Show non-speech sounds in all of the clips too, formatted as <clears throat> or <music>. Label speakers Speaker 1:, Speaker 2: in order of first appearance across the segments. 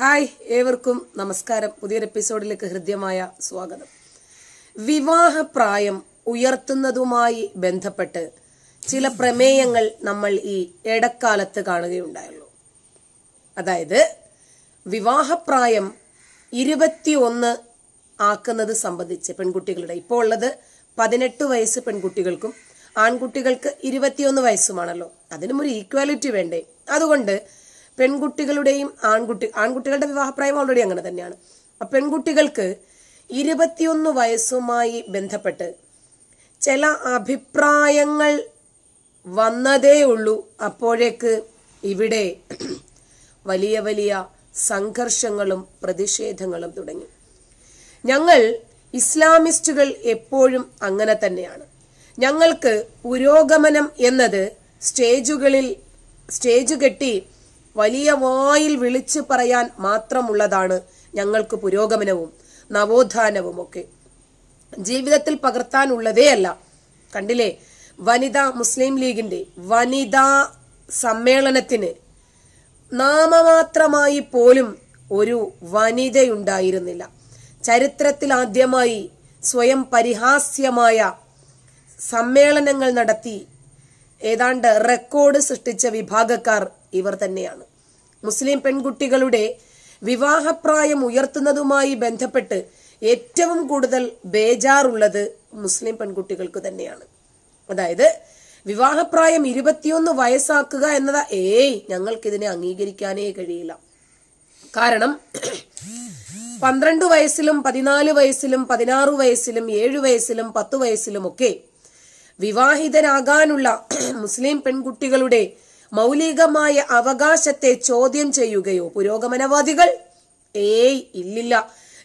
Speaker 1: hi ഏവർക്കും നമസ്കാരം പുതിയൊരു എപ്പിസോഡിലേക്ക് ഹൃദ്യമായ സ്വാഗതം വിവാഹപ്രായം ഉയർത്തുന്നതുമായി ബന്ധപ്പെട്ട് ചില പ്രമേയങ്ങൾ നമ്മൾ ഈ ഇടക്കാലത്ത് കാണുകയുണ്ടായുള്ളൂ അതായത് വിവാഹപ്രായം ഇരുപത്തിയൊന്ന് ആക്കുന്നത് സംബന്ധിച്ച് പെൺകുട്ടികളുടെ ഇപ്പോൾ ഉള്ളത് പതിനെട്ട് വയസ്സ് പെൺകുട്ടികൾക്കും ആൺകുട്ടികൾക്ക് ഇരുപത്തിയൊന്ന് വയസ്സുമാണല്ലോ അതിനും ഒരു ഈക്വാലിറ്റി വേണ്ടേ അതുകൊണ്ട് പെൺകുട്ടികളുടെയും ആൺകുട്ടി ആൺകുട്ടികളുടെ വിവാഹപ്രായം ഓൾറെഡി അങ്ങനെ തന്നെയാണ് അപ്പം പെൺകുട്ടികൾക്ക് ഇരുപത്തിയൊന്ന് വയസ്സുമായി ബന്ധപ്പെട്ട് ചില അഭിപ്രായങ്ങൾ വന്നതേ ഉള്ളൂ അപ്പോഴേക്ക് ഇവിടെ വലിയ വലിയ സംഘർഷങ്ങളും പ്രതിഷേധങ്ങളും തുടങ്ങി ഞങ്ങൾ ഇസ്ലാമിസ്റ്റുകൾ എപ്പോഴും അങ്ങനെ തന്നെയാണ് ഞങ്ങൾക്ക് പുരോഗമനം എന്നത് സ്റ്റേജുകളിൽ സ്റ്റേജ് കെട്ടി വലിയ വായിൽ വിളിച്ചു പറയാൻ മാത്രമുള്ളതാണ് ഞങ്ങൾക്ക് പുരോഗമനവും നവോത്ഥാനവും ഒക്കെ ജീവിതത്തിൽ പകർത്താനുള്ളതേ അല്ല കണ്ടില്ലേ വനിതാ മുസ്ലിം ലീഗിന്റെ വനിതാ സമ്മേളനത്തിന് നാമമാത്രമായി പോലും ഒരു വനിതയുണ്ടായിരുന്നില്ല ചരിത്രത്തിൽ ആദ്യമായി സ്വയം പരിഹാസ്യമായ സമ്മേളനങ്ങൾ നടത്തി ഏതാണ്ട് റെക്കോർഡ് സൃഷ്ടിച്ച വിഭാഗക്കാർ ഇവർ തന്നെയാണ് മുസ്ലിം പെൺകുട്ടികളുടെ വിവാഹപ്രായം ഉയർത്തുന്നതുമായി ബന്ധപ്പെട്ട് ഏറ്റവും കൂടുതൽ ബേജാറുള്ളത് മുസ്ലിം പെൺകുട്ടികൾക്ക് തന്നെയാണ് അതായത് വിവാഹപ്രായം ഇരുപത്തിയൊന്ന് വയസ്സാക്കുക എന്നതാ ഏയ് ഞങ്ങൾക്കിതിനെ അംഗീകരിക്കാനേ കഴിയില്ല കാരണം പന്ത്രണ്ട് വയസ്സിലും പതിനാല് വയസ്സിലും പതിനാറ് വയസ്സിലും ഏഴു വയസ്സിലും പത്ത് വയസ്സിലും ഒക്കെ വിവാഹിതരാകാനുള്ള മുസ്ലിം പെൺകുട്ടികളുടെ മൗലികമായ അവകാശത്തെ ചോദ്യം ചെയ്യുകയോ പുരോഗമനവാദികൾ ഏയ് ഇല്ലില്ല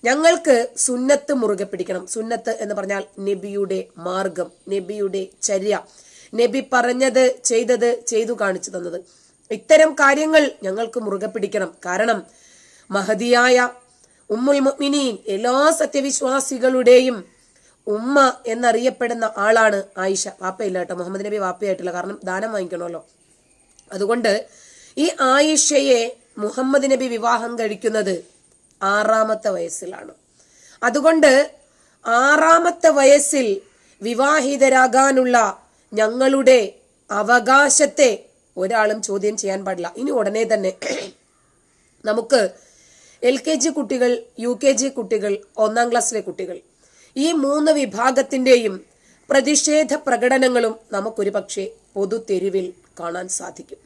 Speaker 1: ഞങ്ങൾക്ക് സുന്നത്ത് മുറുകെ പിടിക്കണം സുന്നത്ത് എന്ന് പറഞ്ഞാൽ നബിയുടെ മാർഗം നബിയുടെ ചര്യ നബി പറഞ്ഞത് ചെയ്തത് ചെയ്തു കാണിച്ചു തന്നത് ഇത്തരം കാര്യങ്ങൾ ഞങ്ങൾക്ക് മുറുകെ പിടിക്കണം കാരണം മഹതിയായ ഉമ്മുൽ മുഅ്മിനീൻ എല്ലാ സത്യവിശ്വാസികളുടെയും ഉമ്മ എന്നറിയപ്പെടുന്ന ആളാണ് ആയിഷ വാപ്പയില്ല കേട്ടോ മുഹമ്മദ് നബി വാപ്പയായിട്ടില്ല കാരണം ദാനം വാങ്ങിക്കണമല്ലോ അതുകൊണ്ട് ഈ ആയിഷയെ മുഹമ്മദ് നബി വിവാഹം കഴിക്കുന്നത് ആറാമത്തെ വയസ്സിലാണ് അതുകൊണ്ട് ആറാമത്തെ വയസ്സിൽ വിവാഹിതരാകാനുള്ള ഞങ്ങളുടെ അവകാശത്തെ ഒരാളും ചോദ്യം ചെയ്യാൻ പാടില്ല ഇനി ഉടനെ തന്നെ നമുക്ക് എൽ കെ ജി കുട്ടികൾ യു കെ ജി കുട്ടികൾ ഒന്നാം ക്ലാസ്സിലെ കുട്ടികൾ ഈ മൂന്ന് വിഭാഗത്തിൻ്റെയും പ്രതിഷേധ പ്രകടനങ്ങളും നമുക്കൊരു പക്ഷേ പൊതു തെരുവിൽ കാണാൻ സാധിക്കും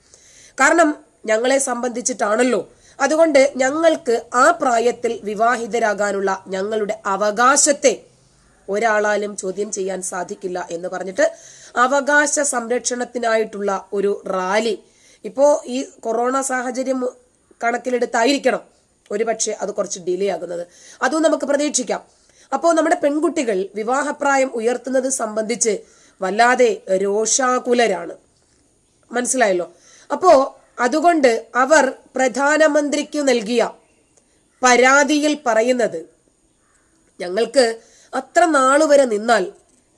Speaker 1: കാരണം ഞങ്ങളെ സംബന്ധിച്ചിട്ടാണല്ലോ അതുകൊണ്ട് ഞങ്ങൾക്ക് ആ പ്രായത്തിൽ വിവാഹിതരാകാനുള്ള ഞങ്ങളുടെ അവകാശത്തെ ഒരാളാലും ചോദ്യം ചെയ്യാൻ സാധിക്കില്ല എന്ന് പറഞ്ഞിട്ട് അവകാശ സംരക്ഷണത്തിനായിട്ടുള്ള ഒരു റാലി ഇപ്പോ ഈ കൊറോണ സാഹചര്യം കണക്കിലെടുത്തായിരിക്കണം ഒരുപക്ഷെ അത് കുറച്ച് ഡിലേ ആകുന്നത് അതും നമുക്ക് പ്രതീക്ഷിക്കാം അപ്പോൾ നമ്മുടെ പെൺകുട്ടികൾ വിവാഹപ്രായം ഉയർത്തുന്നത് സംബന്ധിച്ച് വല്ലാതെ രോഷാകുലരാണ് മനസ്സിലായല്ലോ അപ്പോ അതുകൊണ്ട് അവർ പ്രധാനമന്ത്രിക്ക് നൽകിയ പരാതിയിൽ പറയുന്നത് ഞങ്ങൾക്ക് അത്ര നാളുവരെ നിന്നാൽ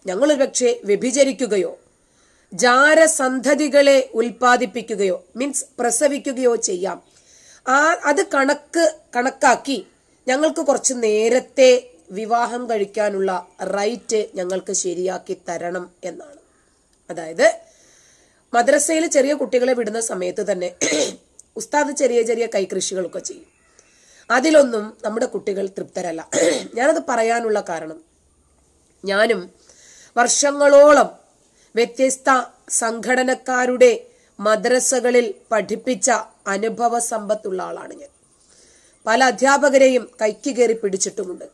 Speaker 1: ഞങ്ങൾ പക്ഷേ വ്യഭിചരിക്കുകയോ ജാരസന്ധതികളെ ഉൽപ്പാദിപ്പിക്കുകയോ മീൻസ് പ്രസവിക്കുകയോ ചെയ്യാം ആ അത് കണക്ക് കണക്കാക്കി ഞങ്ങൾക്ക് കുറച്ച് നേരത്തെ വിവാഹം കഴിക്കാനുള്ള റൈറ്റ് ഞങ്ങൾക്ക് ശരിയാക്കി തരണം എന്നാണ് അതായത് മദ്രസയിൽ ചെറിയ കുട്ടികളെ വിടുന്ന സമയത്ത് തന്നെ ഉസ്താദ് ചെറിയ ചെറിയ കൈകൃഷികളൊക്കെ ചെയ്യും അതിലൊന്നും നമ്മുടെ കുട്ടികൾ തൃപ്തരല്ല ഞാനത് പറയാനുള്ള കാരണം ഞാനും വർഷങ്ങളോളം വ്യത്യസ്ത സംഘടനക്കാരുടെ മദ്രസകളിൽ പഠിപ്പിച്ച അനുഭവ സമ്പത്തുള്ള ആളാണ് ഞാൻ പല അധ്യാപകരെയും കൈക്ക് കയറി പിടിച്ചിട്ടുമുണ്ട്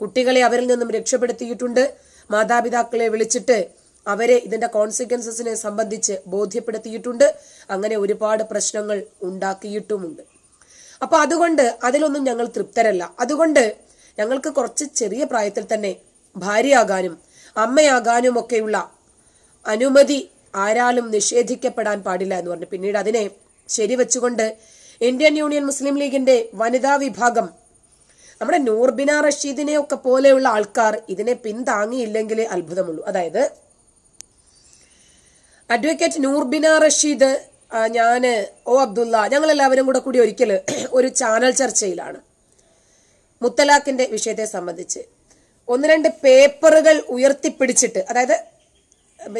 Speaker 1: കുട്ടികളെ അവരിൽ നിന്നും രക്ഷപ്പെടുത്തിയിട്ടുണ്ട് മാതാപിതാക്കളെ വിളിച്ചിട്ട് അവരെ ഇതിന്റെ കോൺസിക്വൻസസിനെ സംബന്ധിച്ച് ബോധ്യപ്പെടുത്തിയിട്ടുണ്ട് അങ്ങനെ ഒരുപാട് പ്രശ്നങ്ങൾ ഉണ്ടാക്കിയിട്ടുമുണ്ട് അപ്പൊ അതുകൊണ്ട് അതിലൊന്നും ഞങ്ങൾ തൃപ്തരല്ല അതുകൊണ്ട് ഞങ്ങൾക്ക് കുറച്ച് ചെറിയ പ്രായത്തിൽ തന്നെ ഭാര്യയാകാനും അമ്മയാകാനും ഒക്കെയുള്ള അനുമതി ആരാലും നിഷേധിക്കപ്പെടാൻ പാടില്ല എന്ന് പറഞ്ഞു പിന്നീട് അതിനെ ശരിവെച്ചുകൊണ്ട് ഇന്ത്യൻ യൂണിയൻ മുസ്ലിം ലീഗിന്റെ വനിതാ വിഭാഗം നമ്മുടെ നൂർബിന റഷീദിനെ ഒക്കെ പോലെയുള്ള ആൾക്കാർ ഇതിനെ പിന്താങ്ങിയില്ലെങ്കിലേ അത്ഭുതമുള്ളൂ അതായത് അഡ്വക്കേറ്റ് നൂർബിന റഷീദ് ഞാൻ ഓ അബ്ദുള്ള ഞങ്ങളെല്ലാവരും കൂടെ കൂടി ഒരിക്കൽ <clears throat> ഒരു ചാനൽ ചർച്ചയിലാണ് മുത്തലാഖിൻ്റെ വിഷയത്തെ സംബന്ധിച്ച് ഒന്ന് രണ്ട് പേപ്പറുകൾ ഉയർത്തിപ്പിടിച്ചിട്ട് അതായത്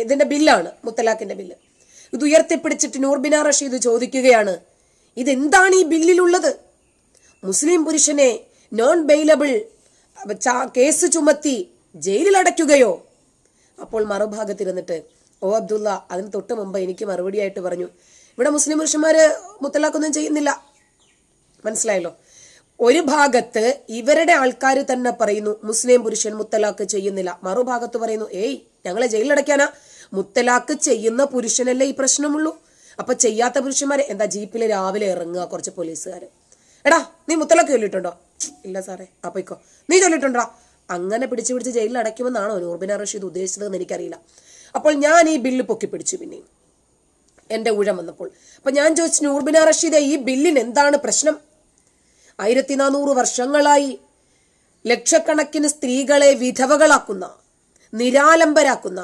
Speaker 1: ഇതിന്റെ ബില്ലാണ് മുത്തലാഖിൻ്റെ ബില്ല് ഇത് ഉയർത്തിപ്പിടിച്ചിട്ട് നൂർബിന റഷീദ് ചോദിക്കുകയാണ് ഇതെന്താണ് ഈ ബില്ലിലുള്ളത് മുസ്ലിം പുരുഷനെ നോൺ ബെയിലബിൾ കേസ് ചുമത്തി ജയിലിൽ അടയ്ക്കുകയോ അപ്പോൾ മറുഭാഗത്തിരുന്നിട്ട് ഓ അബ്ദുള്ള അതിന് തൊട്ട് മുമ്പ് എനിക്ക് മറുപടിയായിട്ട് പറഞ്ഞു ഇവിടെ മുസ്ലിം പുരുഷന്മാർ മുത്തലാക്കൊന്നും ചെയ്യുന്നില്ല മനസ്സിലായല്ലോ ഒരു ഭാഗത്ത് ഇവരുടെ ആൾക്കാർ തന്നെ പറയുന്നു മുസ്ലിം പുരുഷൻ മുത്തലാക്ക് ചെയ്യുന്നില്ല മറുഭാഗത്ത് പറയുന്നു ഏയ് ഞങ്ങളെ ജയിലിലടയ്ക്കാനാ മുത്തലാക്ക് ചെയ്യുന്ന പുരുഷനല്ലേ ഈ പ്രശ്നമുള്ളൂ അപ്പൊ ചെയ്യാത്ത പുരുഷന്മാരെ എന്താ ജീപ്പിൽ രാവിലെ ഇറങ്ങുക കുറച്ച് പോലീസുകാർ എടാ നീ മുത്തലാക്ക് ചൊല്ലിട്ടുണ്ടോ ഇല്ല സാറേ ഇക്കോ നീ ചൊല്ലിട്ടുണ്ടോ അങ്ങനെ പിടിച്ചു പിടിച്ച് ജയിലിൽ അടയ്ക്കുമെന്നാണോ നൂർബിന റഷീദ് ഉദ്ദേശിച്ചതെന്ന് എനിക്കറിയില്ല അപ്പോൾ ഞാൻ ഈ ബില്ല് പൊക്കിപ്പിടിച്ചു പിന്നെ എൻ്റെ ഊഴം വന്നപ്പോൾ അപ്പം ഞാൻ ചോദിച്ചു നൂർബിന റഷീദ ഈ ബില്ലിന് എന്താണ് പ്രശ്നം ആയിരത്തി നാനൂറ് വർഷങ്ങളായി ലക്ഷക്കണക്കിന് സ്ത്രീകളെ വിധവകളാക്കുന്ന നിരാലംബരാക്കുന്ന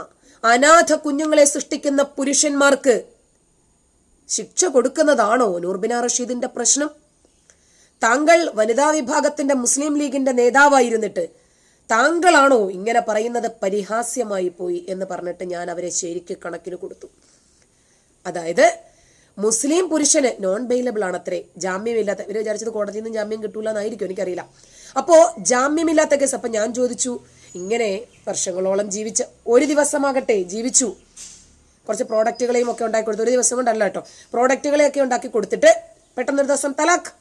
Speaker 1: അനാഥ കുഞ്ഞുങ്ങളെ സൃഷ്ടിക്കുന്ന പുരുഷന്മാർക്ക് ശിക്ഷ കൊടുക്കുന്നതാണോ നൂർബിന റഷീദിന്റെ പ്രശ്നം താങ്കൾ വനിതാ വിഭാഗത്തിന്റെ മുസ്ലിം ലീഗിന്റെ നേതാവായിരുന്നിട്ട് താങ്കളാണോ ഇങ്ങനെ പറയുന്നത് പരിഹാസ്യമായി പോയി എന്ന് പറഞ്ഞിട്ട് ഞാൻ അവരെ ശരിക്ക് കണക്കിന് കൊടുത്തു അതായത് മുസ്ലിം പുരുഷന് നോൺ ബെയിലബിൾ ആണ് അത്രേ ജാമ്യമില്ലാത്ത ഇവർ വിചാരിച്ചത് കോടതിയിൽ നിന്നും ജാമ്യം കിട്ടൂല എന്നായിരിക്കും എനിക്കറിയില്ല അപ്പോ ജാമ്യമില്ലാത്ത കേസ് അപ്പൊ ഞാൻ ചോദിച്ചു ഇങ്ങനെ വർഷങ്ങളോളം ജീവിച്ച ഒരു ദിവസമാകട്ടെ ജീവിച്ചു കുറച്ച് പ്രോഡക്റ്റുകളെയും ഒക്കെ ഉണ്ടാക്കി കൊടുത്തു ഒരു ദിവസം കൊണ്ടല്ല കേട്ടോ ഒക്കെ ഉണ്ടാക്കി കൊടുത്തിട്ട് പെട്ടെന്നൊരു ദിവസം തലാഖ്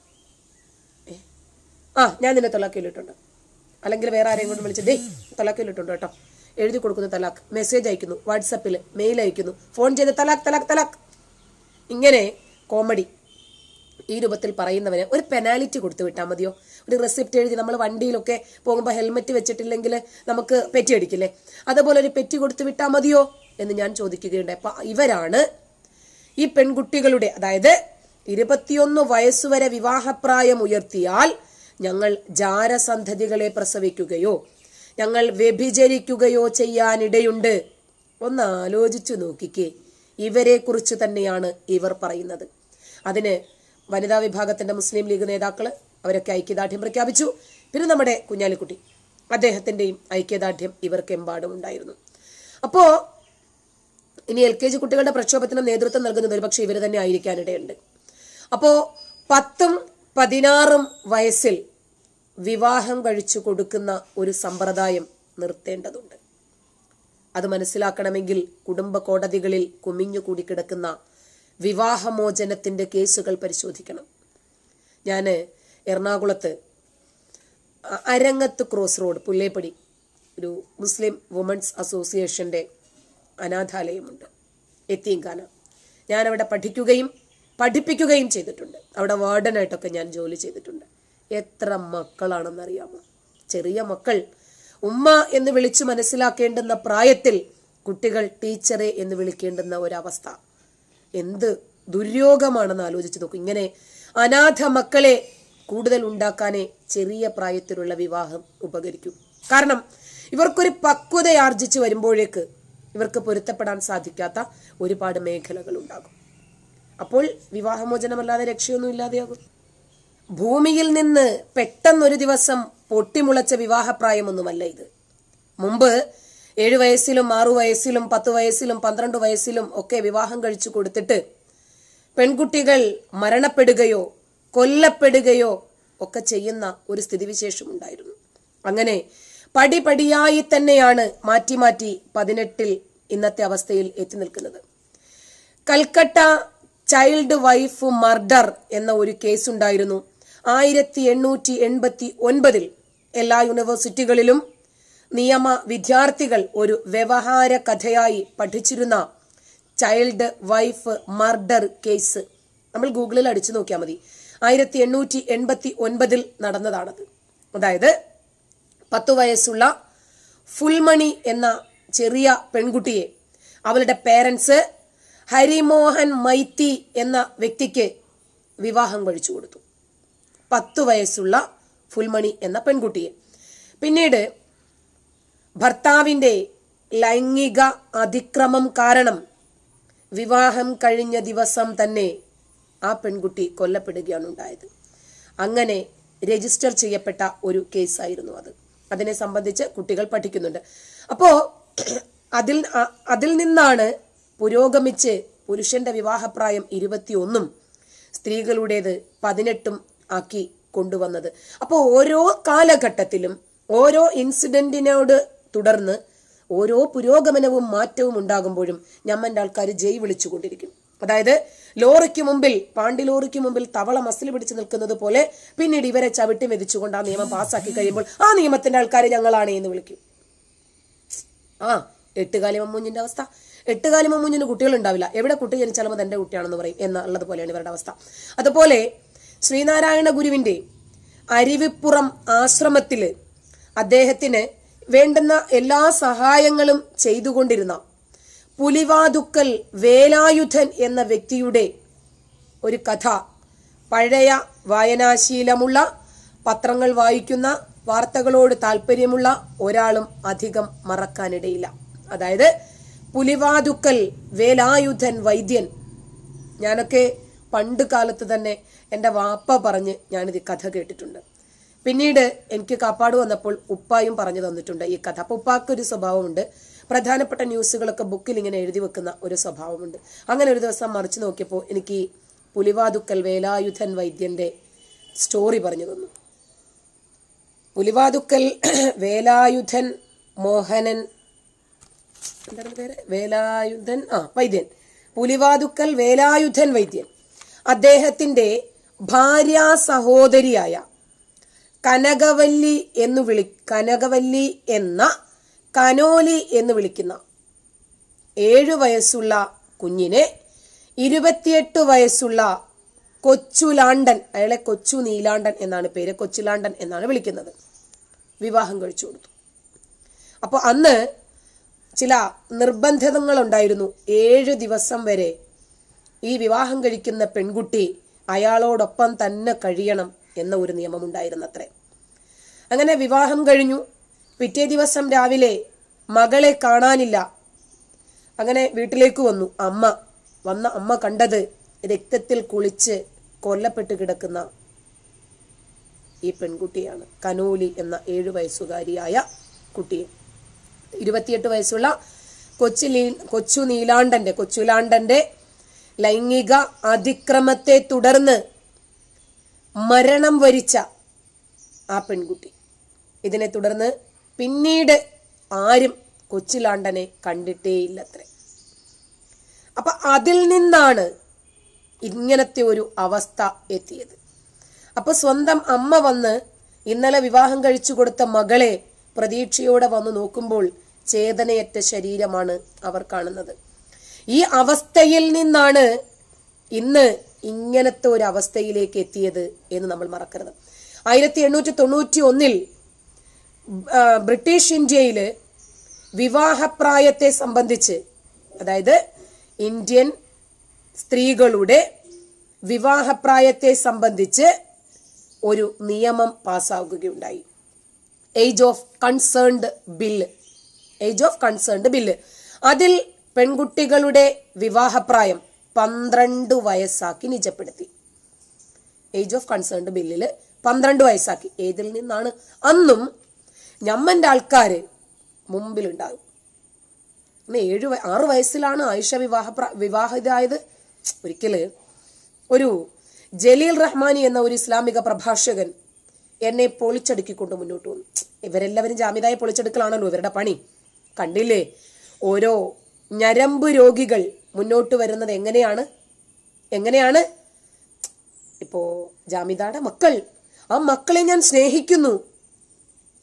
Speaker 1: ആ ഞാൻ നിന്നെ തലാഖ് ഇല്ലിട്ടുണ്ട് അല്ലെങ്കിൽ വേറെ ആരെയും കൊണ്ട് വിളിച്ച് ഡേ തലാക്കിലിട്ടുണ്ട് കേട്ടോ എഴുതി കൊടുക്കുന്നു തലാക്ക് മെസ്സേജ് അയക്കുന്നു വാട്സപ്പിൽ മെയിൽ അയക്കുന്നു ഫോൺ ചെയ്ത് തലാക്ക് തലാക്ക് തലാക്ക് ഇങ്ങനെ കോമഡി ഈ രൂപത്തിൽ പറയുന്നവന് ഒരു പെനാലിറ്റി കൊടുത്തു വിട്ടാൽ മതിയോ ഒരു റെസിപ്റ്റ് എഴുതി നമ്മൾ വണ്ടിയിലൊക്കെ പോകുമ്പോൾ ഹെൽമെറ്റ് വെച്ചിട്ടില്ലെങ്കിൽ നമുക്ക് പെറ്റി അടിക്കില്ലേ അതുപോലെ ഒരു പെറ്റി കൊടുത്തു വിട്ടാൽ മതിയോ എന്ന് ഞാൻ ചോദിക്കുകയുണ്ട് അപ്പം ഇവരാണ് ഈ പെൺകുട്ടികളുടെ അതായത് ഇരുപത്തിയൊന്ന് വയസ്സുവരെ വിവാഹപ്രായം ഉയർത്തിയാൽ ഞങ്ങൾ ജാരസന്ധതികളെ പ്രസവിക്കുകയോ ഞങ്ങൾ വ്യഭിചരിക്കുകയോ ചെയ്യാനിടയുണ്ട് ഒന്ന് ആലോചിച്ചു നോക്കിക്കേ ഇവരെക്കുറിച്ച് തന്നെയാണ് ഇവർ പറയുന്നത് അതിന് വനിതാ വിഭാഗത്തിന്റെ മുസ്ലിം ലീഗ് നേതാക്കൾ അവരൊക്കെ ഐക്യദാർഢ്യം പ്രഖ്യാപിച്ചു പിന്നെ നമ്മുടെ കുഞ്ഞാലിക്കുട്ടി അദ്ദേഹത്തിന്റെയും ഐക്യദാർഢ്യം ഇവർക്കെമ്പാടും ഉണ്ടായിരുന്നു അപ്പോ ഇനി എൽ കെ ജി കുട്ടികളുടെ പ്രക്ഷോഭത്തിന് നേതൃത്വം നൽകുന്നത് ഒരുപക്ഷെ ഇവർ തന്നെ ആയിരിക്കാനിടയുണ്ട് അപ്പോ പത്തും പതിനാറും വയസ്സിൽ വിവാഹം കഴിച്ചു കൊടുക്കുന്ന ഒരു സമ്പ്രദായം നിർത്തേണ്ടതുണ്ട് അത് മനസ്സിലാക്കണമെങ്കിൽ കുടുംബ കോടതികളിൽ കുമിഞ്ഞുകൂടി കിടക്കുന്ന വിവാഹമോചനത്തിന്റെ കേസുകൾ പരിശോധിക്കണം ഞാൻ എറണാകുളത്ത് അരങ്ങത്ത് ക്രോസ് റോഡ് പുല്ലേപ്പടി ഒരു മുസ്ലിം വുമൻസ് അസോസിയേഷൻ്റെ അനാഥാലയമുണ്ട് എത്തിയങ്കാന ഞാനവിടെ പഠിക്കുകയും പഠിപ്പിക്കുകയും ചെയ്തിട്ടുണ്ട് അവിടെ വാർഡനായിട്ടൊക്കെ ഞാൻ ജോലി ചെയ്തിട്ടുണ്ട് എത്ര മക്കളാണെന്നറിയാമോ ചെറിയ മക്കൾ ഉമ്മ എന്ന് വിളിച്ചു മനസ്സിലാക്കേണ്ടുന്ന പ്രായത്തിൽ കുട്ടികൾ ടീച്ചറെ എന്ന് വിളിക്കേണ്ടുന്ന ഒരവസ്ഥ എന്ത് ദുര്യോഗമാണെന്ന് ആലോചിച്ച് നോക്കും ഇങ്ങനെ അനാഥ മക്കളെ കൂടുതൽ ഉണ്ടാക്കാനേ ചെറിയ പ്രായത്തിലുള്ള വിവാഹം ഉപകരിക്കും കാരണം ഇവർക്കൊരു പക്വതയാർജിച്ച് വരുമ്പോഴേക്ക് ഇവർക്ക് പൊരുത്തപ്പെടാൻ സാധിക്കാത്ത ഒരുപാട് മേഖലകൾ ഉണ്ടാകും അപ്പോൾ വിവാഹമോചനമല്ലാതെ രക്ഷയൊന്നും ഇല്ലാതെയാകും ഭൂമിയിൽ നിന്ന് പെട്ടെന്നൊരു ദിവസം പൊട്ടിമുളച്ച വിവാഹപ്രായമൊന്നുമല്ല ഇത് മുമ്പ് ഏഴു വയസ്സിലും ആറു വയസ്സിലും പത്ത് വയസ്സിലും പന്ത്രണ്ട് വയസ്സിലും ഒക്കെ വിവാഹം കഴിച്ചു കൊടുത്തിട്ട് പെൺകുട്ടികൾ മരണപ്പെടുകയോ കൊല്ലപ്പെടുകയോ ഒക്കെ ചെയ്യുന്ന ഒരു സ്ഥിതിവിശേഷം ഉണ്ടായിരുന്നു അങ്ങനെ പടിപടിയായി തന്നെയാണ് മാറ്റി മാറ്റി പതിനെട്ടിൽ ഇന്നത്തെ അവസ്ഥയിൽ എത്തി നിൽക്കുന്നത് കൽക്കട്ട ചൈൽഡ് വൈഫ് മർഡർ എന്ന ഒരു കേസ് ഉണ്ടായിരുന്നു ആയിരത്തി എണ്ണൂറ്റി എൺപത്തി ഒൻപതിൽ എല്ലാ യൂണിവേഴ്സിറ്റികളിലും നിയമ വിദ്യാർത്ഥികൾ ഒരു വ്യവഹാര കഥയായി പഠിച്ചിരുന്ന ചൈൽഡ് വൈഫ് മർഡർ കേസ് നമ്മൾ ഗൂഗിളിൽ അടിച്ചു നോക്കിയാൽ മതി ആയിരത്തി എണ്ണൂറ്റി എൺപത്തി ഒൻപതിൽ നടന്നതാണത് അതായത് പത്തു വയസ്സുള്ള ഫുൾമണി എന്ന ചെറിയ പെൺകുട്ടിയെ അവളുടെ പേരൻസ് ഹരിമോഹൻ മൈത്തി എന്ന വ്യക്തിക്ക് വിവാഹം കഴിച്ചു കൊടുത്തു പത്ത് വയസ്സുള്ള ഫുൽമണി എന്ന പെൺകുട്ടിയെ പിന്നീട് ഭർത്താവിൻ്റെ ലൈംഗിക അതിക്രമം കാരണം വിവാഹം കഴിഞ്ഞ ദിവസം തന്നെ ആ പെൺകുട്ടി കൊല്ലപ്പെടുകയാണ് ഉണ്ടായത് അങ്ങനെ രജിസ്റ്റർ ചെയ്യപ്പെട്ട ഒരു കേസായിരുന്നു അത് അതിനെ സംബന്ധിച്ച് കുട്ടികൾ പഠിക്കുന്നുണ്ട് അപ്പോൾ അതിൽ അതിൽ നിന്നാണ് പുരോഗമിച്ച് പുരുഷന്റെ വിവാഹപ്രായം ഇരുപത്തിയൊന്നും സ്ത്രീകളുടേത് പതിനെട്ടും ആക്കി കൊണ്ടുവന്നത് അപ്പോൾ ഓരോ കാലഘട്ടത്തിലും ഓരോ ഇൻസിഡന്റിനോട് തുടർന്ന് ഓരോ പുരോഗമനവും മാറ്റവും ഉണ്ടാകുമ്പോഴും ഞമ്മൻ്റെ ആൾക്കാർ ജയ് വിളിച്ചുകൊണ്ടിരിക്കും അതായത് ലോറിക്ക് മുമ്പിൽ പാണ്ടി ലോറിക്ക് മുമ്പിൽ തവള മസിൽ പിടിച്ചു നിൽക്കുന്നത് പോലെ പിന്നീട് ഇവരെ ചവിട്ടി മെതിച്ചുകൊണ്ട് ആ നിയമം പാസ്സാക്കി കഴിയുമ്പോൾ ആ നിയമത്തിന്റെ ആൾക്കാരെ ഞങ്ങളാണ് എന്ന് വിളിക്കും ആ എട്ടുകാലി മമ്മൂഞ്ഞിന്റെ അവസ്ഥ എട്ടുകാലി മമ്മൂഞ്ഞിന് കുട്ടികൾ ഉണ്ടാവില്ല എവിടെ കുട്ടി ജനിച്ചാലും അത് എന്റെ കുട്ടിയാണെന്ന് പറയും എന്നുള്ളത് പോലെയാണ് ഇവരുടെ അവസ്ഥ അതുപോലെ ശ്രീനാരായണ ഗുരുവിൻ്റെ അരുവിപ്പുറം ആശ്രമത്തിൽ അദ്ദേഹത്തിന് വേണ്ടുന്ന എല്ലാ സഹായങ്ങളും ചെയ്തുകൊണ്ടിരുന്ന പുലിവാതുക്കൽ വേലായുധൻ എന്ന വ്യക്തിയുടെ ഒരു കഥ പഴയ വായനാശീലമുള്ള പത്രങ്ങൾ വായിക്കുന്ന വാർത്തകളോട് താല്പര്യമുള്ള ഒരാളും അധികം മറക്കാനിടയില്ല അതായത് പുലിവാതുക്കൽ വേലായുധൻ വൈദ്യൻ ഞാനൊക്കെ പണ്ട് കാലത്ത് തന്നെ എൻ്റെ വാപ്പ പറഞ്ഞ് ഞാനിത് കഥ കേട്ടിട്ടുണ്ട് പിന്നീട് എനിക്ക് കാപ്പാട് വന്നപ്പോൾ ഉപ്പായും പറഞ്ഞു തന്നിട്ടുണ്ട് ഈ കഥ അപ്പോൾ ഉപ്പാക്കൊരു സ്വഭാവമുണ്ട് പ്രധാനപ്പെട്ട ന്യൂസുകളൊക്കെ ബുക്കിൽ ഇങ്ങനെ എഴുതി വെക്കുന്ന ഒരു സ്വഭാവമുണ്ട് അങ്ങനെ ഒരു ദിവസം മറിച്ച് നോക്കിയപ്പോൾ എനിക്ക് പുലിവാതുക്കൽ വേലായുധൻ വൈദ്യൻ്റെ സ്റ്റോറി പറഞ്ഞു തന്നു പുലിവാതുക്കൽ <clears throat> വേലായുധൻ മോഹനൻ എന്താണ് പേര് വേലായുധൻ ആ വൈദ്യൻ പുലിവാതുക്കൽ വേലായുധൻ വൈദ്യൻ അദ്ദേഹത്തിൻ്റെ ഭാര്യാ സഹോദരിയായ കനകവല്ലി എന്ന് വിളി കനകവല്ലി എന്ന കനോലി എന്ന് വിളിക്കുന്ന ഏഴു വയസ്സുള്ള കുഞ്ഞിനെ ഇരുപത്തിയെട്ട് വയസ്സുള്ള കൊച്ചുലാണ്ടൻ അയാളെ കൊച്ചു നീലാണ്ടൻ എന്നാണ് പേര് കൊച്ചുലാണ്ടൻ എന്നാണ് വിളിക്കുന്നത് വിവാഹം കഴിച്ചു കൊടുത്തു അപ്പോൾ അന്ന് ചില നിർബന്ധിതങ്ങളുണ്ടായിരുന്നു ഏഴ് ദിവസം വരെ ഈ വിവാഹം കഴിക്കുന്ന പെൺകുട്ടി അയാളോടൊപ്പം തന്നെ കഴിയണം എന്ന ഒരു നിയമമുണ്ടായിരുന്നത്രേ അങ്ങനെ വിവാഹം കഴിഞ്ഞു പിറ്റേ ദിവസം രാവിലെ മകളെ കാണാനില്ല അങ്ങനെ വീട്ടിലേക്ക് വന്നു അമ്മ വന്ന അമ്മ കണ്ടത് രക്തത്തിൽ കുളിച്ച് കൊല്ലപ്പെട്ട് കിടക്കുന്ന ഈ പെൺകുട്ടിയാണ് കനോലി എന്ന ഏഴു വയസ്സുകാരിയായ കുട്ടിയെ ഇരുപത്തിയെട്ട് വയസ്സുള്ള കൊച്ചു കൊച്ചു നീലാണ്ടന്റെ കൊച്ചുലാണ്ടന്റെ ലൈംഗിക അതിക്രമത്തെ തുടർന്ന് മരണം വരിച്ച ആ പെൺകുട്ടി ഇതിനെ തുടർന്ന് പിന്നീട് ആരും കൊച്ചിലാണ്ടനെ കണ്ടിട്ടേയില്ലത്രേ അപ്പൊ അതിൽ നിന്നാണ് ഇങ്ങനത്തെ ഒരു അവസ്ഥ എത്തിയത് അപ്പൊ സ്വന്തം അമ്മ വന്ന് ഇന്നലെ വിവാഹം കഴിച്ചു കൊടുത്ത മകളെ പ്രതീക്ഷയോടെ വന്ന് നോക്കുമ്പോൾ ചേതനയറ്റ ശരീരമാണ് അവർ കാണുന്നത് ഈ അവസ്ഥയിൽ നിന്നാണ് ഇന്ന് ഇങ്ങനത്തെ ഒരു അവസ്ഥയിലേക്ക് എത്തിയത് എന്ന് നമ്മൾ മറക്കരുത് ആയിരത്തി എണ്ണൂറ്റി തൊണ്ണൂറ്റി ഒന്നിൽ ബ്രിട്ടീഷ് ഇന്ത്യയിൽ വിവാഹപ്രായത്തെ സംബന്ധിച്ച് അതായത് ഇന്ത്യൻ സ്ത്രീകളുടെ വിവാഹപ്രായത്തെ സംബന്ധിച്ച് ഒരു നിയമം പാസ്സാക്കുകയുണ്ടായി age of concerned bill age of concerned bill അതിൽ പെൺകുട്ടികളുടെ വിവാഹപ്രായം പന്ത്രണ്ട് വയസ്സാക്കി നിജപ്പെടുത്തി ഏജ് ഓഫ് കൺസേൺഡ് ബില്ലിൽ പന്ത്രണ്ട് വയസ്സാക്കി ഏതിൽ നിന്നാണ് അന്നും ഞമ്മൻ്റെ ആൾക്കാർ മുമ്പിലുണ്ടാകും പിന്നെ ഏഴ് ആറ് വയസ്സിലാണ് ആയിഷ വിവാഹ വിവാഹിതായത് ഒരിക്കൽ ഒരു ജലീൽ റഹ്മാനി എന്ന ഒരു ഇസ്ലാമിക പ്രഭാഷകൻ എന്നെ പൊളിച്ചടുക്കിക്കൊണ്ട് മുന്നോട്ട് വന്നു ഇവരെല്ലാവരും ജാമ്യതായി പൊളിച്ചെടുക്കലാണല്ലോ ഇവരുടെ പണി കണ്ടില്ലേ ഓരോ ഞരമ്പ് രോഗികൾ മുന്നോട്ട് വരുന്നത് എങ്ങനെയാണ് എങ്ങനെയാണ് ഇപ്പോ ജാമിദയുടെ മക്കൾ ആ മക്കളെ ഞാൻ സ്നേഹിക്കുന്നു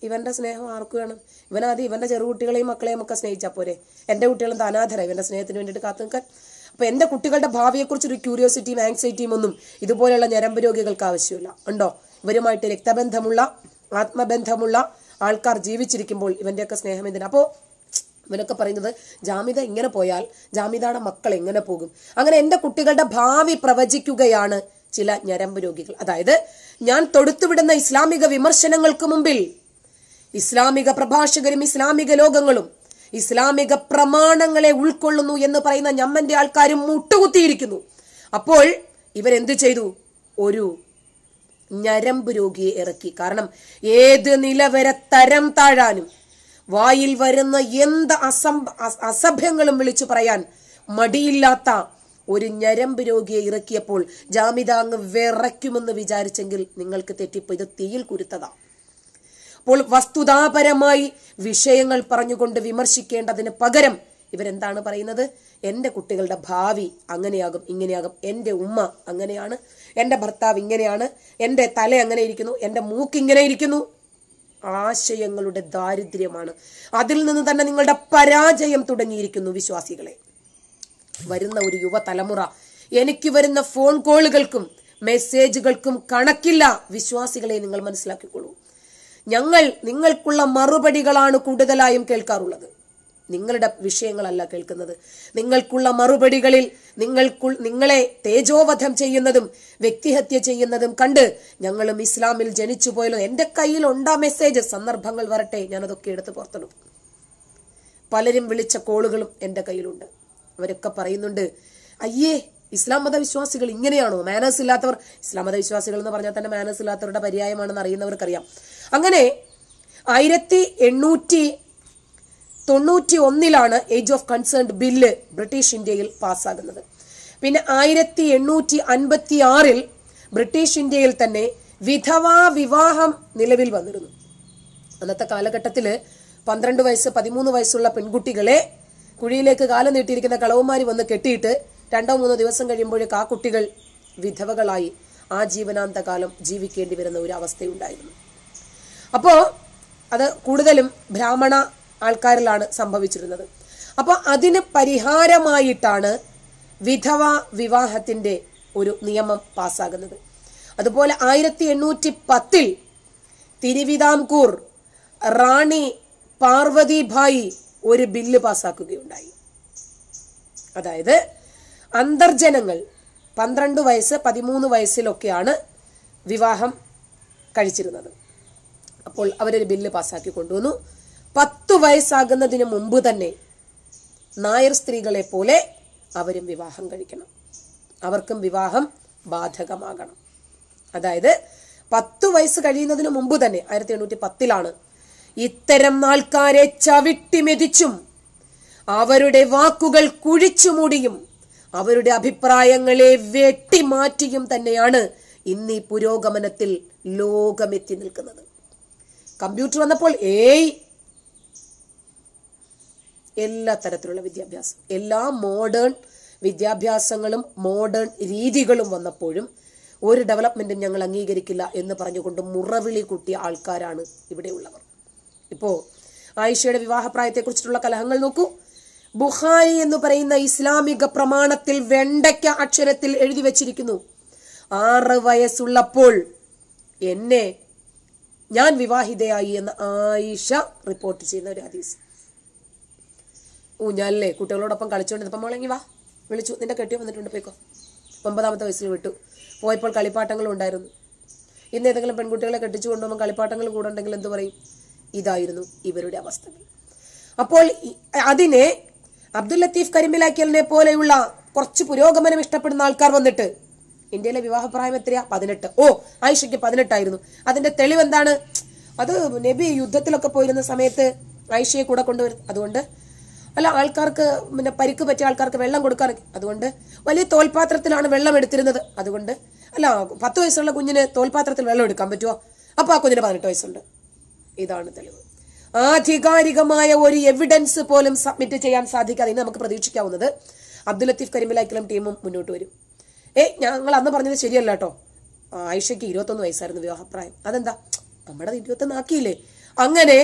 Speaker 1: ഇവന്റെ സ്നേഹം ആർക്ക് വേണം ഇവനാദ്യം ഇവന്റെ ചെറുകുട്ടികളെയും മക്കളെയും ഒക്കെ സ്നേഹിച്ചാൽ പോരെ എന്റെ കുട്ടികളും താനാധര ഇവന്റെ സ്നേഹത്തിന് വേണ്ടിയിട്ട് കാത്തു നിൽക്കാൻ അപ്പോൾ എന്റെ കുട്ടികളുടെ ഭാവിയെക്കുറിച്ചൊരു ക്യൂരിയോസിറ്റിയും ആങ്സൈറ്റിയും ഒന്നും ഇതുപോലെയുള്ള ഞരമ്പ് രോഗികൾക്ക് ആവശ്യമില്ല ഉണ്ടോ ഇവരുമായിട്ട് രക്തബന്ധമുള്ള ആത്മബന്ധമുള്ള ആൾക്കാർ ജീവിച്ചിരിക്കുമ്പോൾ ഇവന്റെയൊക്കെ സ്നേഹം എന്തിനാ അപ്പോൾ ഇവനൊക്കെ പറയുന്നത് ജാമിത ഇങ്ങനെ പോയാൽ ജാമിതയുടെ മക്കൾ എങ്ങനെ പോകും അങ്ങനെ എൻ്റെ കുട്ടികളുടെ ഭാവി പ്രവചിക്കുകയാണ് ചില ഞരമ്പ് രോഗികൾ അതായത് ഞാൻ തൊടുത്തുവിടുന്ന ഇസ്ലാമിക വിമർശനങ്ങൾക്ക് മുമ്പിൽ ഇസ്ലാമിക പ്രഭാഷകരും ഇസ്ലാമിക ലോകങ്ങളും ഇസ്ലാമിക പ്രമാണങ്ങളെ ഉൾക്കൊള്ളുന്നു എന്ന് പറയുന്ന ഞമ്മന്റെ ആൾക്കാരും മുട്ടുകുത്തിയിരിക്കുന്നു അപ്പോൾ ഇവരെന്ത് ചെയ്തു ഒരു ഞരമ്പ് രോഗിയെ ഇറക്കി കാരണം ഏത് നില വരെ തരം താഴാനും വായിൽ വരുന്ന എന്ത് അസം അസഭ്യങ്ങളും വിളിച്ചു പറയാൻ മടിയില്ലാത്ത ഒരു ഞരമ്പ് രോഗിയെ ഇറക്കിയപ്പോൾ ജാമിത അങ്ങ് വിറയ്ക്കുമെന്ന് വിചാരിച്ചെങ്കിൽ നിങ്ങൾക്ക് തെറ്റിപ്പോ ഇത് തീയിൽ കുരുത്തതാ അപ്പോൾ വസ്തുതാപരമായി വിഷയങ്ങൾ പറഞ്ഞുകൊണ്ട് വിമർശിക്കേണ്ടതിന് പകരം ഇവരെന്താണ് പറയുന്നത് എൻ്റെ കുട്ടികളുടെ ഭാവി അങ്ങനെയാകും ഇങ്ങനെയാകും എൻ്റെ ഉമ്മ അങ്ങനെയാണ് എൻ്റെ ഭർത്താവ് ഇങ്ങനെയാണ് എൻ്റെ തല അങ്ങനെ ഇരിക്കുന്നു എൻ്റെ മൂക്ക് ഇങ്ങനെ ഇരിക്കുന്നു ആശയങ്ങളുടെ ദാരിദ്ര്യമാണ് അതിൽ നിന്ന് തന്നെ നിങ്ങളുടെ പരാജയം തുടങ്ങിയിരിക്കുന്നു വിശ്വാസികളെ വരുന്ന ഒരു യുവതലമുറ എനിക്ക് വരുന്ന ഫോൺ കോളുകൾക്കും മെസ്സേജുകൾക്കും കണക്കില്ല വിശ്വാസികളെ നിങ്ങൾ മനസ്സിലാക്കിക്കോളൂ ഞങ്ങൾ നിങ്ങൾക്കുള്ള മറുപടികളാണ് കൂടുതലായും കേൾക്കാറുള്ളത് നിങ്ങളുടെ വിഷയങ്ങളല്ല കേൾക്കുന്നത് നിങ്ങൾക്കുള്ള മറുപടികളിൽ നിങ്ങൾക്കു നിങ്ങളെ തേജോവധം ചെയ്യുന്നതും വ്യക്തിഹത്യ ചെയ്യുന്നതും കണ്ട് ഞങ്ങളും ഇസ്ലാമിൽ ജനിച്ചു എന്റെ എൻ്റെ ഉണ്ടാ മെസ്സേജ് സന്ദർഭങ്ങൾ വരട്ടെ ഞാനതൊക്കെ എടുത്ത് പുറത്തണം പലരും വിളിച്ച കോളുകളും എൻ്റെ കയ്യിലുണ്ട് അവരൊക്കെ പറയുന്നുണ്ട് അയ്യേ ഇസ്ലാം മതവിശ്വാസികൾ ഇങ്ങനെയാണോ മാനേഴ്സ് ഇല്ലാത്തവർ ഇസ്ലാം മതവിശ്വാസികൾ എന്ന് പറഞ്ഞാൽ തന്നെ മാനേഴ്സ് ഇല്ലാത്തവരുടെ പര്യായമാണെന്ന് അറിയുന്നവർക്കറിയാം അങ്ങനെ ആയിരത്തി എണ്ണൂറ്റി തൊണ്ണൂറ്റി ഒന്നിലാണ് age of concerned bill British ഇന്ത്യയിൽ പാസ്സാകുന്നത് പിന്നെ ആയിരത്തി എണ്ണൂറ്റി അൻപത്തി ആറിൽ ബ്രിട്ടീഷ് ഇന്ത്യയിൽ തന്നെ വിധവാ വിവാഹം നിലവിൽ വന്നിരുന്നു അന്നത്തെ കാലഘട്ടത്തിൽ പന്ത്രണ്ട് വയസ്സ് പതിമൂന്ന് വയസ്സുള്ള പെൺകുട്ടികളെ കുഴിയിലേക്ക് കാലം നീട്ടിയിരിക്കുന്ന കളവുമാരി വന്ന് കെട്ടിയിട്ട് രണ്ടോ മൂന്നോ ദിവസം കഴിയുമ്പോഴേക്ക് ആ കുട്ടികൾ വിധവകളായി ആ ജീവനാന്തകാലം ജീവിക്കേണ്ടി വരുന്ന ഒരു അവസ്ഥയുണ്ടായിരുന്നു അപ്പോൾ അത് കൂടുതലും ബ്രാഹ്മണ ആൾക്കാരിലാണ് സംഭവിച്ചിരുന്നത് അപ്പോൾ അതിന് പരിഹാരമായിട്ടാണ് വിധവ വിവാഹത്തിന്റെ ഒരു നിയമം പാസ്സാകുന്നത് അതുപോലെ ആയിരത്തി എണ്ണൂറ്റി പത്തിൽ തിരുവിതാംകൂർ റാണി പാർവതിഭായി ഒരു ബില്ല് പാസ്സാക്കുകയുണ്ടായി അതായത് അന്തർജനങ്ങൾ പന്ത്രണ്ട് വയസ്സ് പതിമൂന്ന് വയസ്സിലൊക്കെയാണ് വിവാഹം കഴിച്ചിരുന്നത് അപ്പോൾ അവരൊരു ബില്ല് പാസ്സാക്കി കൊണ്ടുവന്നു പത്തു വയസ്സാകുന്നതിന് മുമ്പ് തന്നെ നായർ സ്ത്രീകളെ പോലെ അവരും വിവാഹം കഴിക്കണം അവർക്കും വിവാഹം ബാധകമാകണം അതായത് പത്തു വയസ്സ് കഴിയുന്നതിന് മുമ്പ് തന്നെ ആയിരത്തി എണ്ണൂറ്റി പത്തിലാണ് ഇത്തരം നാൾക്കാരെ ചവിട്ടി മെതിച്ചും അവരുടെ വാക്കുകൾ കുഴിച്ചുമൂടിയും അവരുടെ അഭിപ്രായങ്ങളെ വെട്ടിമാറ്റിയും തന്നെയാണ് ഇന്ന് ഈ പുരോഗമനത്തിൽ ലോകമെത്തി നിൽക്കുന്നത് കമ്പ്യൂട്ടർ വന്നപ്പോൾ ഏയ് എല്ലാ തരത്തിലുള്ള വിദ്യാഭ്യാസം എല്ലാ മോഡേൺ വിദ്യാഭ്യാസങ്ങളും മോഡേൺ രീതികളും വന്നപ്പോഴും ഒരു ഡെവലപ്മെന്റും ഞങ്ങൾ അംഗീകരിക്കില്ല എന്ന് പറഞ്ഞുകൊണ്ട് മുറവിളി കൂട്ടിയ ആൾക്കാരാണ് ഇവിടെയുള്ളവർ ഇപ്പോ ആയിഷയുടെ കുറിച്ചിട്ടുള്ള കലഹങ്ങൾ നോക്കൂ ബുഹാരി എന്ന് പറയുന്ന ഇസ്ലാമിക പ്രമാണത്തിൽ വെണ്ടയ്ക്ക അക്ഷരത്തിൽ എഴുതി വെച്ചിരിക്കുന്നു ആറ് വയസ്സുള്ളപ്പോൾ എന്നെ ഞാൻ വിവാഹിതയായി എന്ന് ആയിഷ റിപ്പോർട്ട് ചെയ്യുന്ന ഒരു ഹദീസ് ഞാനല്ലേ കുട്ടികളോടൊപ്പം കളിച്ചുകൊണ്ടിരുന്നപ്പം മോളെങ്ങി വാ വിളിച്ചു നിന്റെ കെട്ടിയോ വന്നിട്ടുണ്ട് പോയിക്കോ ഒമ്പതാമത്തെ വയസ്സിൽ വിട്ടു പോയപ്പോൾ കളിപ്പാട്ടങ്ങളും ഉണ്ടായിരുന്നു ഇന്ന് ഏതെങ്കിലും പെൺകുട്ടികളെ കെട്ടിച്ചു കൊണ്ടുപോകുമ്പോൾ കളിപ്പാട്ടങ്ങൾ കൂടെ ഉണ്ടെങ്കിൽ എന്തു പറയും ഇതായിരുന്നു ഇവരുടെ അവസ്ഥകൾ അപ്പോൾ അതിനെ അബ്ദുൽ ലത്തീഫ് കരിമിലാക്കിയലിനെ പോലെയുള്ള കുറച്ച് പുരോഗമനം ഇഷ്ടപ്പെടുന്ന ആൾക്കാർ വന്നിട്ട് ഇന്ത്യയിലെ വിവാഹപ്രായം എത്രയാ പതിനെട്ട് ഓ ആയിഷയ്ക്ക് പതിനെട്ടായിരുന്നു അതിന്റെ തെളിവ് എന്താണ് അത് നബി യുദ്ധത്തിലൊക്കെ പോയിരുന്ന സമയത്ത് ആയിഷയെ കൂടെ കൊണ്ടുവരുന്നു അതുകൊണ്ട് അല്ല ആൾക്കാർക്ക് പിന്നെ പരിക്ക് പറ്റിയ ആൾക്കാർക്ക് വെള്ളം കൊടുക്കാനൊക്കെ അതുകൊണ്ട് വലിയ തോൽപാത്രത്തിലാണ് വെള്ളം എടുത്തിരുന്നത് അതുകൊണ്ട് അല്ല പത്ത് വയസ്സുള്ള കുഞ്ഞിന് തോൽപാത്രത്തിൽ വെള്ളം എടുക്കാൻ പറ്റുമോ അപ്പോൾ ആ കുഞ്ഞിന് പതിനെട്ട് വയസ്സുണ്ട് ഇതാണ് തെളിവ് ആധികാരികമായ ഒരു എവിഡൻസ് പോലും സബ്മിറ്റ് ചെയ്യാൻ സാധിക്കാതെ ഇന്ന് നമുക്ക് പ്രതീക്ഷിക്കാവുന്നത് അബ്ദുൽ ലത്തീഫ് കരിമിലാക്കിലും ടീമും മുന്നോട്ട് വരും ഏ ഞങ്ങൾ അന്ന് പറഞ്ഞത് ശരിയല്ല കേട്ടോ ആയിഷയ്ക്ക് ഇരുപത്തൊന്ന് വയസ്സായിരുന്നു വിവാഹപ്രായം അതെന്താ നമ്മുടെ ഇരുപത്തൊന്ന് ആക്കിയില്ലേ അങ്ങനെ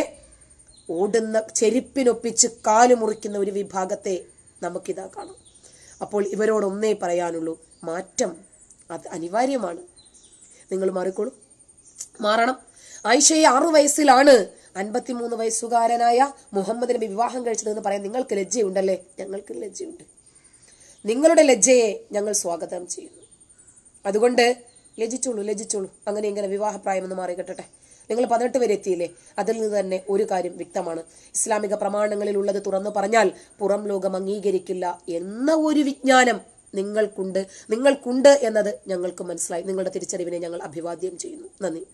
Speaker 1: ഓടുന്ന ചെരുപ്പിനൊപ്പിച്ച് കാല് മുറിക്കുന്ന ഒരു വിഭാഗത്തെ നമുക്കിതാ കാണാം അപ്പോൾ ഇവരോടൊന്നേ പറയാനുള്ളൂ മാറ്റം അത് അനിവാര്യമാണ് നിങ്ങൾ മാറിക്കോളൂ മാറണം ആയിഷയെ ആറു വയസ്സിലാണ് അൻപത്തിമൂന്ന് വയസ്സുകാരനായ മുഹമ്മദ് നബി വിവാഹം എന്ന് പറയാൻ നിങ്ങൾക്ക് ലജ്ജയുണ്ടല്ലേ ഞങ്ങൾക്ക് ലജ്ജയുണ്ട് നിങ്ങളുടെ ലജ്ജയെ ഞങ്ങൾ സ്വാഗതം ചെയ്യുന്നു അതുകൊണ്ട് ലജിച്ചോളൂ ലജിച്ചോളൂ അങ്ങനെ ഇങ്ങനെ വിവാഹപ്രായമെന്ന് മാറി കിട്ടട്ടെ നിങ്ങൾ പതിനെട്ട് വരെ എത്തിയില്ലേ അതിൽ നിന്ന് തന്നെ ഒരു കാര്യം വ്യക്തമാണ് ഇസ്ലാമിക പ്രമാണങ്ങളിൽ ഉള്ളത് തുറന്നു പറഞ്ഞാൽ പുറം ലോകം അംഗീകരിക്കില്ല എന്ന ഒരു വിജ്ഞാനം നിങ്ങൾക്കുണ്ട് നിങ്ങൾക്കുണ്ട് എന്നത് ഞങ്ങൾക്ക് മനസ്സിലായി നിങ്ങളുടെ തിരിച്ചറിവിനെ ഞങ്ങൾ അഭിവാദ്യം ചെയ്യുന്നു നന്ദി